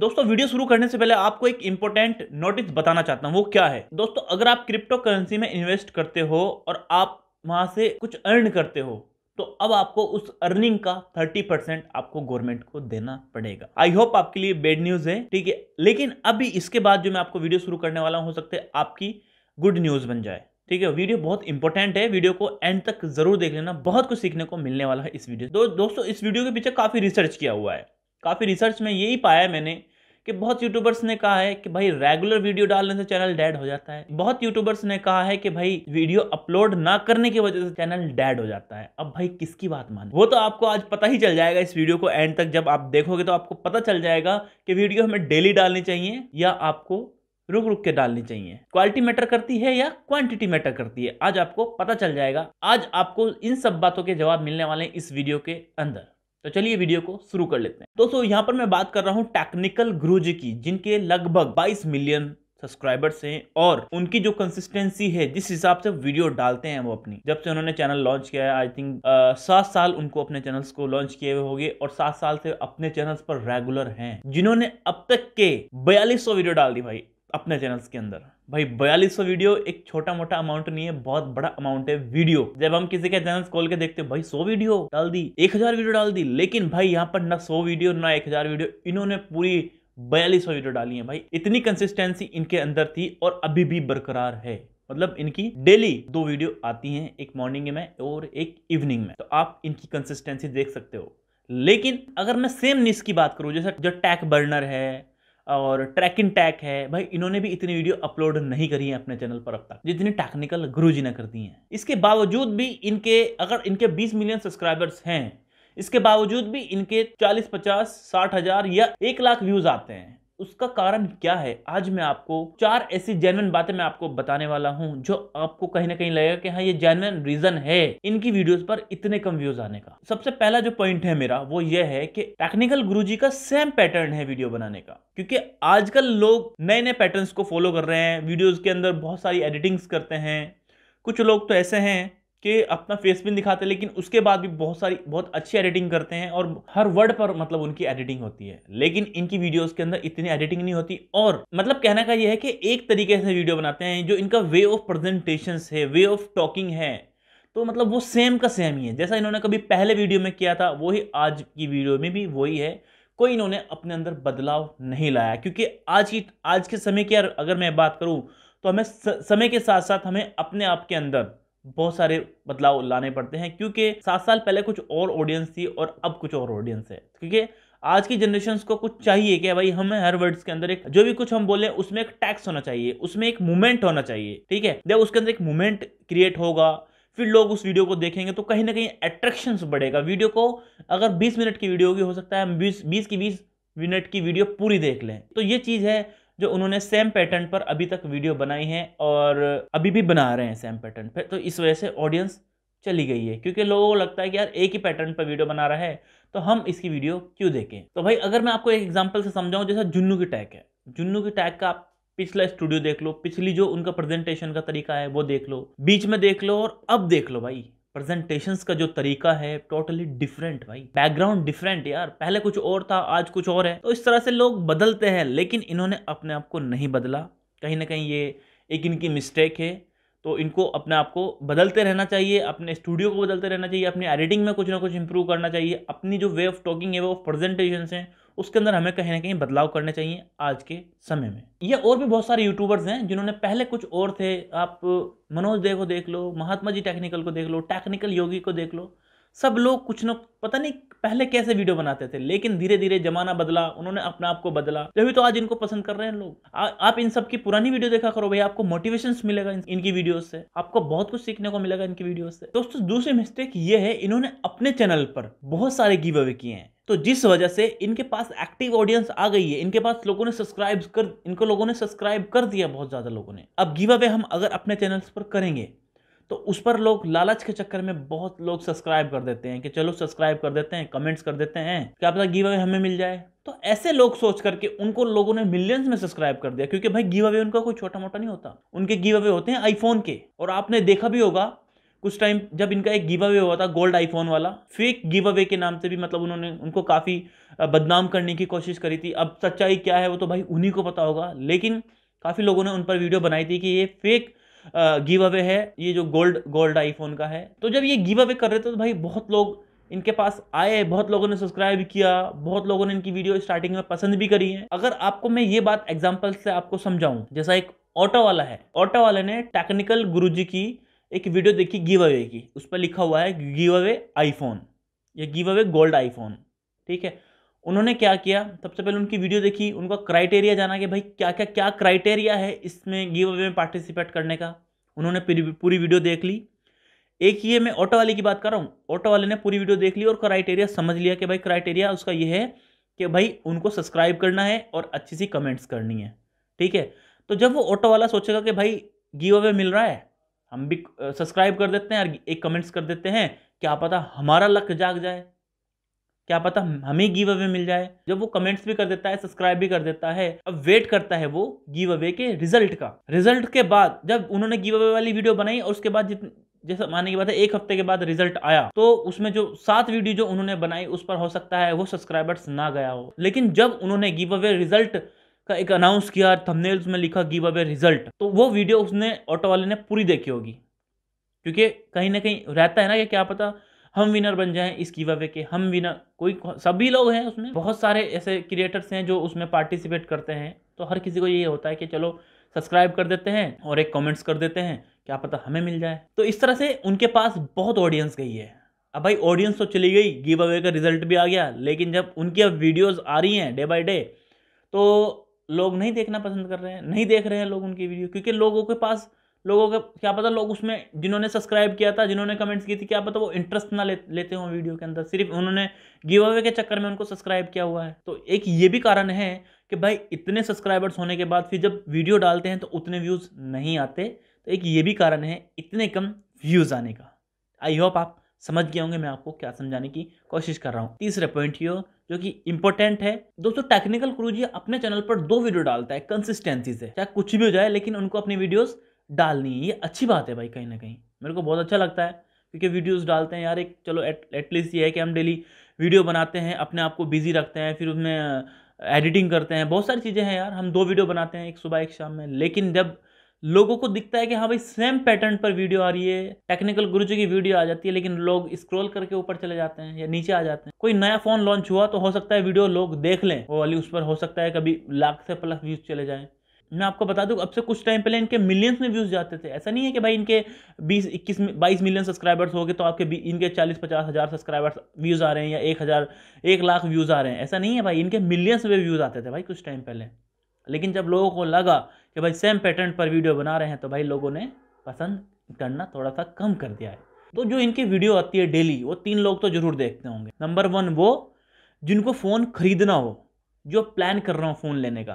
दोस्तों वीडियो शुरू करने से पहले आपको एक इंपॉर्टेंट नोटिस बताना चाहता हूं वो क्या है दोस्तों अगर आप क्रिप्टो करेंसी में इन्वेस्ट करते हो और आप वहां से कुछ अर्न करते हो तो अब आपको उस अर्निंग का 30 परसेंट आपको गवर्नमेंट को देना पड़ेगा आई होप आपके लिए बेड न्यूज है ठीक है लेकिन अभी इसके बाद जो मैं आपको वीडियो शुरू करने वाला हूँ हो सकते आपकी गुड न्यूज बन जाए ठीक है वीडियो बहुत इंपॉर्टेंट है वीडियो को एंड तक जरूर देख लेना बहुत कुछ सीखने को मिलने वाला है इस वीडियो दो, दोस्तों इस वीडियो के पीछे काफी रिसर्च किया हुआ है काफ़ी रिसर्च में यही पाया मैंने कि बहुत यूट्यूबर्स ने कहा है कि भाई रेगुलर वीडियो डालने से चैनल डेड हो जाता है बहुत यूट्यूबर्स ने कहा है कि भाई वीडियो अपलोड ना करने की वजह से चैनल डेड हो जाता है अब भाई किसकी बात माने वो तो आपको आज पता ही चल जाएगा इस वीडियो को एंड तक जब आप देखोगे तो आपको पता चल जाएगा कि वीडियो हमें डेली डालनी चाहिए या आपको रुक रुक के डालनी चाहिए क्वालिटी मैटर करती है या क्वांटिटी मैटर करती है आज आपको पता चल जाएगा आज आपको इन सब बातों के जवाब मिलने वाले हैं इस वीडियो के अंदर तो चलिए वीडियो को शुरू कर लेते हैं दोस्तों यहाँ पर मैं बात कर रहा हूँ टेक्निकल ग्रुज की जिनके लगभग 22 मिलियन सब्सक्राइबर्स हैं और उनकी जो कंसिस्टेंसी है जिस हिसाब से वीडियो डालते हैं वो अपनी जब से उन्होंने चैनल लॉन्च किया है आई थिंक सात साल उनको अपने चैनल्स को लॉन्च किए हुए होंगे और सात साल से अपने चैनल्स पर रेगुलर हैं जिन्होंने अब तक के बयालीस वीडियो डाल दी भाई अपने चैनल्स के अंदर भाई बयालीस वीडियो एक छोटा मोटा अमाउंट नहीं है बहुत बड़ा अमाउंट है वीडियो जब हम किसी के चैनल खोल के देखते हैं भाई सौ वीडियो डाल दी एक हजार वीडियो डाल दी लेकिन भाई यहाँ पर ना सौ वीडियो ना एक हजार वीडियो इन्होंने पूरी बयालीस वीडियो डाली है भाई इतनी कंसिस्टेंसी इनके अंदर थी और अभी भी बरकरार है मतलब इनकी डेली दो वीडियो आती हैं एक मॉर्निंग में और एक इवनिंग में तो आप इनकी कंसिस्टेंसी देख सकते हो लेकिन अगर मैं सेम निस की बात करूँ जैसे जो टैक बर्नर है और ट्रैक इन टैक है भाई इन्होंने भी इतनी वीडियो अपलोड नहीं करी है अपने चैनल पर अब तक जितनी टेक्निकल गुरु जी ने कर दी हैं इसके बावजूद भी इनके अगर इनके 20 मिलियन सब्सक्राइबर्स हैं इसके बावजूद भी इनके 40 50 साठ हजार या एक लाख व्यूज आते हैं उसका कारण क्या है आज मैं आपको चार ऐसी जेनुअन बातें मैं आपको बताने वाला हूं जो आपको कहीं ना कहीं लगेगा कि हाँ ये जेनुअन रीजन है इनकी वीडियोस पर इतने कम व्यूज आने का सबसे पहला जो पॉइंट है मेरा वो ये है कि टेक्निकल गुरुजी का सेम पैटर्न है वीडियो बनाने का क्योंकि आजकल लोग नए नए पैटर्न को फॉलो कर रहे हैं वीडियोज के अंदर बहुत सारी एडिटिंग्स करते हैं कुछ लोग तो ऐसे हैं के अपना फेस भी दिखाते लेकिन उसके बाद भी बहुत सारी बहुत अच्छी एडिटिंग करते हैं और हर वर्ड पर मतलब उनकी एडिटिंग होती है लेकिन इनकी वीडियोस के अंदर इतनी एडिटिंग नहीं होती और मतलब कहने का यह है कि एक तरीके से वीडियो बनाते हैं जो इनका वे ऑफ प्रेजेंटेशन है वे ऑफ टॉकिंग है तो मतलब वो सेम का सेम ही है जैसा इन्होंने कभी पहले वीडियो में किया था वही आज की वीडियो में भी वही है कोई इन्होंने अपने अंदर बदलाव नहीं लाया क्योंकि आज की आज के समय की अगर मैं बात करूं तो हमें समय के साथ साथ हमें अपने आप के अंदर बहुत सारे बदलाव लाने पड़ते हैं क्योंकि सात साल पहले कुछ और ऑडियंस थी और अब कुछ और ऑडियंस है क्योंकि आज की जनरेशन को कुछ चाहिए कि भाई हमें हर वर्ड्स के अंदर एक जो भी कुछ हम बोले उसमें एक टैक्स होना चाहिए उसमें एक मूवमेंट होना चाहिए ठीक है जब उसके अंदर एक मूवमेंट क्रिएट होगा फिर लोग उस वीडियो को देखेंगे तो कहीं ना कहीं अट्रैक्शन बढ़ेगा वीडियो को अगर 20 मिनट की वीडियो होगी हो सकता है हम 20 20 की 20 मिनट की वीडियो पूरी देख लें तो ये चीज़ है जो उन्होंने सेम पैटर्न पर अभी तक वीडियो बनाई है और अभी भी बना रहे हैं सेम पैटर्न पर तो इस वजह से ऑडियंस चली गई है क्योंकि लोगों को लगता है कि यार एक ही पैटर्न पर वीडियो बना रहा है तो हम इसकी वीडियो क्यों देखें तो भाई अगर मैं आपको एक एग्जाम्पल से समझाऊँ जैसा जुन्नू की टैग है जुन्नू की टैग का आप पिछला स्टूडियो देख लो पिछली जो उनका प्रेजेंटेशन का तरीका है वो देख लो बीच में देख लो और अब देख लो भाई प्रेजेंटेशंस का जो तरीका है टोटली डिफरेंट भाई बैकग्राउंड डिफरेंट यार पहले कुछ और था आज कुछ और है तो इस तरह से लोग बदलते हैं लेकिन इन्होंने अपने आप को नहीं बदला कहीं ना कहीं ये एक इनकी मिस्टेक है तो इनको अपने आप को बदलते रहना चाहिए अपने स्टूडियो को बदलते रहना चाहिए अपनी एडिटिंग में कुछ ना कुछ इंप्रूव करना चाहिए अपनी जो वे ऑफ टॉकिंग है वे ऑफ प्रेजेंटेशन हैं उसके अंदर हमें कहीं ना कहीं बदलाव करने चाहिए आज के समय में या और भी बहुत सारे यूट्यूबर्स हैं जिन्होंने पहले कुछ और थे आप मनोज देव को देख लो महात्मा जी टेक्निकल को देख लो टेक्निकल योगी को देख लो सब लोग कुछ न पता नहीं पहले कैसे वीडियो बनाते थे लेकिन धीरे धीरे जमाना बदला उन्होंने अपने आप को बदला तभी तो आज इनको पसंद कर रहे हैं लोग आ, आप इन सब की पुरानी वीडियो देखा करो भाई आपको मोटिवेशन मिलेगा इन, इनकी वीडियो से आपको बहुत कुछ सीखने को मिलेगा इनकी वीडियो से दोस्तों दूसरी मिस्टेक ये है इन्होंने अपने चैनल पर बहुत सारे गिव अवे किए हैं तो जिस वजह से इनके पास एक्टिव ऑडियंस आ गई है इनके पास लोगों ने सब्सक्राइब कर इनको लोगों ने सब्सक्राइब कर दिया बहुत ज़्यादा लोगों ने अब गिव अवे हम अगर अपने चैनल्स पर करेंगे तो उस पर लोग लालच के चक्कर में बहुत लोग सब्सक्राइब कर देते हैं कि चलो सब्सक्राइब कर देते हैं कमेंट्स कर देते हैं क्या पता गिव अवे हमें मिल जाए तो ऐसे लोग सोच करके उनको लोगों ने मिलियंस में सब्सक्राइब कर दिया क्योंकि भाई गिव अवे उनका कोई छोटा मोटा नहीं होता उनके गिव अवे होते हैं आईफोन के और आपने देखा भी होगा कुछ टाइम जब इनका एक गिव अवे हुआ था गोल्ड आईफोन वाला फेक गिव अवे के नाम से भी मतलब उन्होंने उनको काफ़ी बदनाम करने की कोशिश करी थी अब सच्चाई क्या है वो तो भाई उन्हीं को पता होगा लेकिन काफ़ी लोगों ने उन पर वीडियो बनाई थी कि ये फेक गिव अवे है ये जो गोल्ड गोल्ड आईफोन का है तो जब ये गिव अवे कर रहे थे तो भाई बहुत लोग इनके पास आए बहुत लोगों ने सब्सक्राइब किया बहुत लोगों ने इनकी वीडियो स्टार्टिंग में पसंद भी करी है अगर आपको मैं ये बात एग्जाम्पल से आपको समझाऊं जैसा एक ऑटो वाला है ऑटो वाले ने टेक्निकल गुरुजी की एक वीडियो देखी गिव अवे की उस पर लिखा हुआ है गिव अवे आईफोन या गिव अवे गोल्ड आईफोन ठीक है उन्होंने क्या किया सबसे पहले उनकी वीडियो देखी उनका क्राइटेरिया जाना कि भाई क्या क्या क्या क्राइटेरिया है इसमें गिव अवे में पार्टिसिपेट करने का उन्होंने पूरी वीडियो देख ली एक ये मैं ऑटो वाले की बात कर रहा हूँ ऑटो वाले ने पूरी वीडियो देख ली और क्राइटेरिया समझ लिया कि भाई क्राइटेरिया उसका ये है कि भाई उनको सब्सक्राइब करना है और अच्छी सी कमेंट्स करनी है ठीक है तो जब वो ऑटो वाला सोचेगा कि भाई गिव अवे मिल रहा है हम भी सब्सक्राइब कर देते हैं और एक कमेंट्स कर देते हैं क्या पता हमारा लक जाग जाए क्या पता हमें गिव अवे मिल जाए जब वो कमेंट्स भी कर देता है सब्सक्राइब भी कर देता है अब वेट करता है वो गिव अवे के रिजल्ट का रिजल्ट के बाद जब उन्होंने गिव अवे वाली वीडियो बनाई और उसके बाद जितने जैसे मानने की बात है एक हफ्ते के बाद रिजल्ट आया तो उसमें जो सात वीडियो जो उन्होंने बनाई उस पर हो सकता है वो सब्सक्राइबर्स ना गया हो लेकिन जब उन्होंने गिव अवे रिजल्ट का एक अनाउंस किया थंबनेल्स उसमें लिखा गिव अवे रिजल्ट तो वो वीडियो उसने ऑटो वाले ने पूरी देखी होगी क्योंकि कहीं ना कहीं रहता है ना कि क्या पता हम विनर बन जाएं इस गिव अवे के हम विनर कोई सभी लोग हैं उसमें बहुत सारे ऐसे क्रिएटर्स हैं जो उसमें पार्टिसिपेट करते हैं तो हर किसी को ये होता है कि चलो सब्सक्राइब कर देते हैं और एक कमेंट्स कर देते हैं क्या पता हमें मिल जाए तो इस तरह से उनके पास बहुत ऑडियंस गई है अब भाई ऑडियंस तो चली गई गिव अवे का रिजल्ट भी आ गया लेकिन जब उनकी अब वीडियोज़ आ रही हैं डे बाई डे तो लोग नहीं देखना पसंद कर रहे हैं नहीं देख रहे हैं लोग उनकी वीडियो क्योंकि लोगों के पास लोगों का क्या पता लोग उसमें जिन्होंने सब्सक्राइब किया था जिन्होंने कमेंट्स की थी क्या पता वो इंटरेस्ट ना ले, लेते हों वीडियो के अंदर सिर्फ उन्होंने गिव अवे के चक्कर में उनको सब्सक्राइब किया हुआ है तो एक ये भी कारण है कि भाई इतने सब्सक्राइबर्स होने के बाद फिर जब वीडियो डालते हैं तो उतने व्यूज़ नहीं आते तो एक ये भी कारण है इतने कम व्यूज़ आने का आई होप आप समझ गए होंगे मैं आपको क्या समझाने की कोशिश कर रहा हूँ तीसरा पॉइंट ये जो कि इंपॉर्टेंट है दोस्तों टेक्निकल ये अपने चैनल पर दो वीडियो डालता है कंसिस्टेंसी से चाहे कुछ भी हो जाए लेकिन उनको अपनी वीडियोस डालनी है ये अच्छी बात है भाई कहीं ना कहीं मेरे को बहुत अच्छा लगता है क्योंकि वीडियोस डालते हैं यार एक चलो एटलीस्ट ये है कि हम डेली वीडियो बनाते हैं अपने आप को बिजी रखते हैं फिर उसमें एडिटिंग करते हैं बहुत सारी चीज़ें हैं यार हम दो वीडियो बनाते हैं एक सुबह एक शाम में लेकिन जब लोगों को दिखता है कि हाँ भाई सेम पैटर्न पर वीडियो आ रही है टेक्निकल गुरु की वीडियो आ जाती है लेकिन लोग स्क्रॉल करके ऊपर चले जाते हैं या नीचे आ जाते हैं कोई नया फोन लॉन्च हुआ तो हो सकता है वीडियो लोग देख लें वो वाली उस पर हो सकता है कभी लाख से प्लस व्यूज चले जाए मैं आपको बता दूं अब से कुछ टाइम पहले इनके मिलियंस में व्यूज़ जाते थे ऐसा नहीं है कि भाई इनके 20 21 22 मिलियन सब्सक्राइबर्स हो गए तो आपके इनके 40 पचास हज़ार सब्सक्राइबर्स व्यूज़ आ रहे हैं या एक हज़ार एक लाख व्यूज़ आ रहे हैं ऐसा नहीं है भाई इनके मिलियंस में व्यूज़ आते थे भाई कुछ टाइम पहले लेकिन जब लोगों को लगा कि भाई सेम पैटर्न पर वीडियो बना रहे हैं तो भाई लोगों ने पसंद करना थोड़ा सा कम कर दिया है तो जो इनकी वीडियो आती है डेली वो तीन लोग तो ज़रूर देखते होंगे नंबर वन वो जिनको फ़ोन खरीदना हो जो प्लान कर रहा हूँ फ़ोन लेने का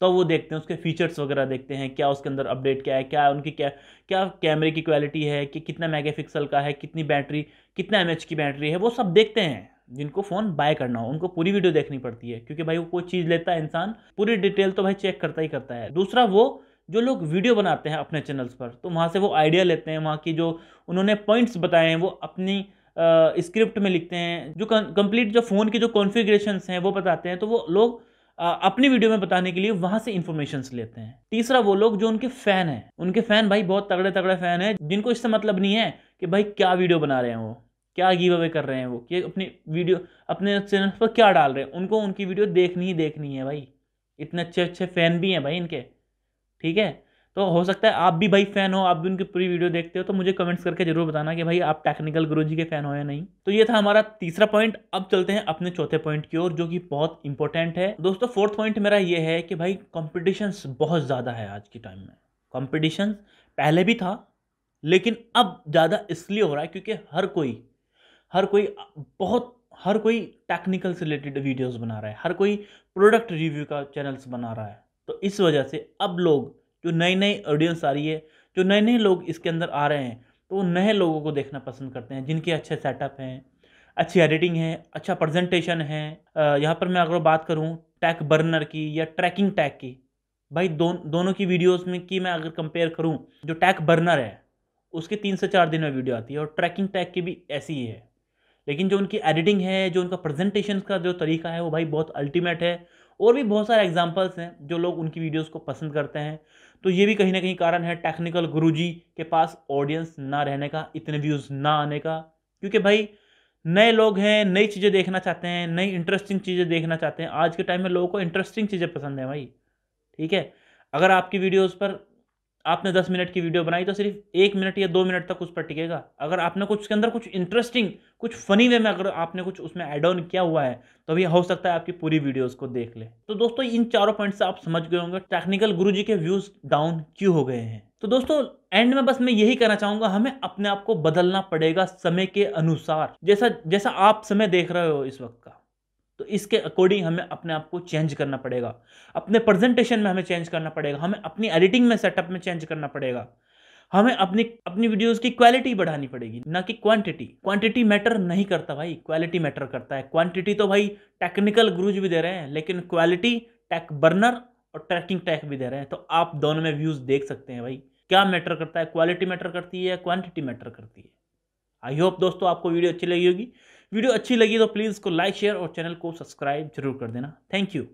तो वो देखते हैं उसके फीचर्स वगैरह देखते हैं क्या उसके अंदर अपडेट क्या है क्या उनकी क्या क्या कैमरे की क्वालिटी है कि कितना मेगापिक्सल का है कितनी बैटरी कितना एमएच की बैटरी है वो सब देखते हैं जिनको फ़ोन बाय करना हो उनको पूरी वीडियो देखनी पड़ती है क्योंकि भाई वो कोई चीज़ लेता है इंसान पूरी डिटेल तो भाई चेक करता ही करता है दूसरा वो जो लोग वीडियो बनाते हैं अपने चैनल्स पर तो वहाँ से वो आइडिया लेते हैं वहाँ की जो उन्होंने पॉइंट्स बताए हैं वो अपनी स्क्रिप्ट में लिखते हैं जो कंप्लीट जो फ़ोन की जो कॉन्फ़िगरेशन हैं वो बताते हैं तो वो लोग अपनी वीडियो में बताने के लिए वहाँ से इन्फॉर्मेशन लेते हैं तीसरा वो लोग जो उनके फ़ैन हैं उनके फ़ैन भाई बहुत तगड़े तगड़े फ़ैन हैं जिनको इससे मतलब नहीं है कि भाई क्या वीडियो बना रहे हैं वो क्या गिव अवे कर रहे हैं वो कि अपनी वीडियो अपने चैनल पर क्या डाल रहे हैं उनको उनकी वीडियो देखनी ही देखनी है भाई इतने अच्छे अच्छे फ़ैन भी हैं भाई इनके ठीक है तो हो सकता है आप भी भाई फ़ैन हो आप भी उनकी पूरी वीडियो देखते हो तो मुझे कमेंट्स करके ज़रूर बताना कि भाई आप टेक्निकल गुरु जी के फ़ैन हो या नहीं तो ये था हमारा तीसरा पॉइंट अब चलते हैं अपने चौथे पॉइंट की ओर जो कि बहुत इंपॉर्टेंट है दोस्तों फोर्थ पॉइंट मेरा ये है कि भाई कॉम्पिटिशन्स बहुत ज़्यादा है आज के टाइम में कॉम्पिटिशन्स पहले भी था लेकिन अब ज़्यादा इसलिए हो रहा है क्योंकि हर कोई हर कोई बहुत हर कोई टेक्निकल से रिलेटेड वीडियोस बना रहा है हर कोई प्रोडक्ट रिव्यू का चैनल्स बना रहा है तो इस वजह से अब लोग जो नई नई ऑडियंस आ रही है जो नए नए लोग इसके अंदर आ रहे हैं तो वो नए लोगों को देखना पसंद करते हैं जिनके अच्छे सेटअप हैं अच्छी एडिटिंग है अच्छा प्रेजेंटेशन है यहाँ पर मैं अगर बात करूँ टैक बर्नर की या ट्रैकिंग टैग की भाई दो, दोनों की वीडियोस में की मैं अगर कंपेयर करूँ जो टैक बर्नर है उसके तीन से चार दिन में वीडियो आती है और ट्रैकिंग टैग की भी ऐसी ही है लेकिन जो उनकी एडिटिंग है जो उनका प्रेजेंटेशन का जो तरीका है वो भाई बहुत अल्टीमेट है और भी बहुत सारे एग्जाम्पल्स हैं जो लोग उनकी वीडियोज़ को पसंद करते हैं तो ये भी कहीं ना कहीं कारण है टेक्निकल गुरुजी के पास ऑडियंस ना रहने का इतने व्यूज़ ना आने का क्योंकि भाई नए लोग हैं नई चीज़ें देखना चाहते हैं नई इंटरेस्टिंग चीज़ें देखना चाहते हैं आज के टाइम में लोगों को इंटरेस्टिंग चीज़ें पसंद हैं भाई ठीक है अगर आपकी वीडियोस पर आपने दस मिनट की वीडियो बनाई तो सिर्फ एक मिनट या दो मिनट तक उस पर टिकेगा अगर आपने कुछ उसके अंदर कुछ इंटरेस्टिंग कुछ फनी वे में अगर आपने कुछ उसमें एड ऑन किया हुआ है तो भी हो सकता है आपकी पूरी वीडियो उसको देख ले तो दोस्तों इन चारों पॉइंट से आप समझ गए होंगे टेक्निकल गुरु के व्यूज डाउन क्यों हो गए हैं तो दोस्तों एंड में बस मैं यही कहना चाहूंगा हमें अपने आप को बदलना पड़ेगा समय के अनुसार जैसा जैसा आप समय देख रहे हो इस वक्त का तो इसके अकॉर्डिंग हमें अपने आप को चेंज करना पड़ेगा अपने प्रेजेंटेशन में हमें चेंज करना पड़ेगा हमें अपनी एडिटिंग में सेटअप में चेंज करना पड़ेगा हमें अपनी अपनी वीडियोस की क्वालिटी बढ़ानी पड़ेगी ना कि क्वांटिटी क्वांटिटी मैटर नहीं करता भाई क्वालिटी मैटर करता है क्वांटिटी तो भाई टेक्निकल ग्रूज भी दे रहे हैं लेकिन क्वालिटी टैक बर्नर और ट्रैकिंग टैक भी दे रहे हैं तो आप दोनों में व्यूज़ देख सकते हैं भाई क्या मैटर करता है क्वालिटी मैटर करती है या क्वांटिटी मैटर करती है आई होप दोस्तों आपको वीडियो अच्छी लगी होगी वीडियो अच्छी लगी तो प्लीज़ इसको लाइक शेयर और चैनल को सब्सक्राइब जरूर कर देना थैंक यू